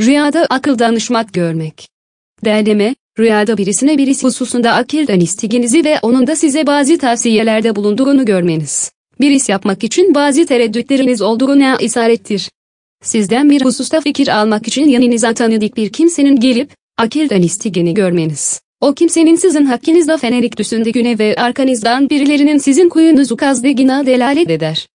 Rüyada akıl danışmak görmek. Derleme, rüyada birisine birisi hususunda akilden danistiginizi ve onun da size bazı tavsiyelerde bulunduğunu görmeniz. Biris yapmak için bazı tereddütleriniz olduğuna isarettir. Sizden bir hususta fikir almak için yanınıza tanıdık bir kimsenin gelip, akilden danistigini görmeniz. O kimsenin sizin hakkınızda fenerik düsünde ve arkanızdan birilerinin sizin kuyunuzu kazdığı gına delalet eder.